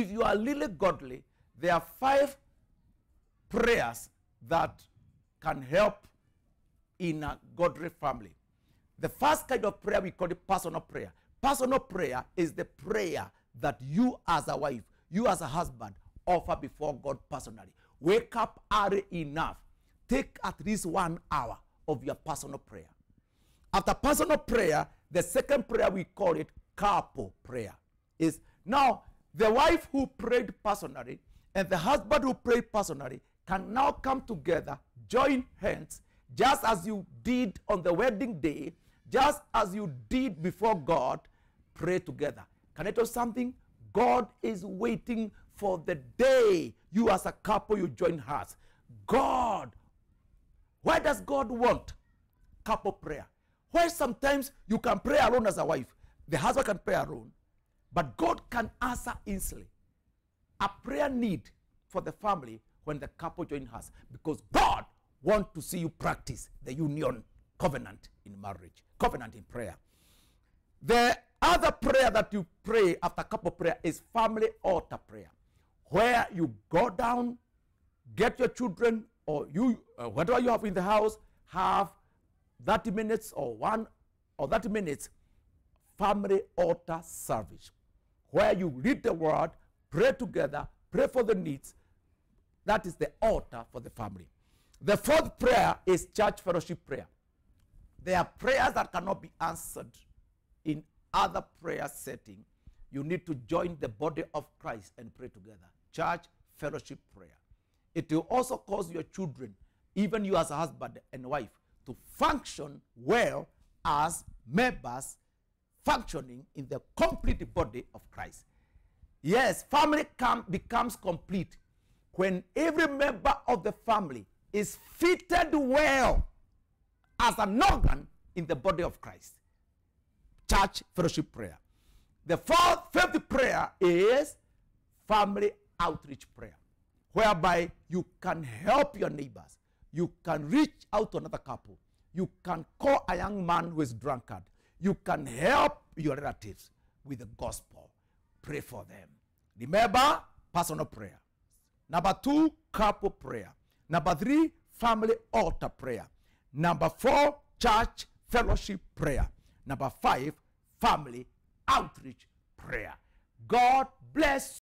If you are really godly, there are five prayers that can help in a godly family. The first kind of prayer we call it personal prayer. Personal prayer is the prayer that you as a wife, you as a husband, offer before God personally. Wake up early enough. Take at least one hour of your personal prayer. After personal prayer, the second prayer we call it carpo prayer. Is now the wife who prayed personally and the husband who prayed personally can now come together, join hands, just as you did on the wedding day, just as you did before God, pray together. Can I tell you something? God is waiting for the day you as a couple you join hands. God, why does God want? Couple prayer. Why sometimes you can pray alone as a wife, the husband can pray alone, but God can answer instantly a prayer need for the family when the couple join us because God wants to see you practice the union covenant in marriage, covenant in prayer. The other prayer that you pray after couple prayer is family altar prayer, where you go down, get your children or you, uh, whatever you have in the house, have 30 minutes or one or 30 minutes family altar service where you read the word, pray together, pray for the needs. That is the altar for the family. The fourth prayer is church fellowship prayer. There are prayers that cannot be answered in other prayer setting. You need to join the body of Christ and pray together. Church fellowship prayer. It will also cause your children, even you as a husband and wife, to function well as members functioning in the complete body of Christ. Yes, family becomes complete when every member of the family is fitted well as an organ in the body of Christ. Church fellowship prayer. The fourth, fifth prayer is family outreach prayer, whereby you can help your neighbors. You can reach out to another couple. You can call a young man who is drunkard you can help your relatives with the gospel. Pray for them. Remember, personal prayer. Number two, couple prayer. Number three, family altar prayer. Number four, church fellowship prayer. Number five, family outreach prayer. God bless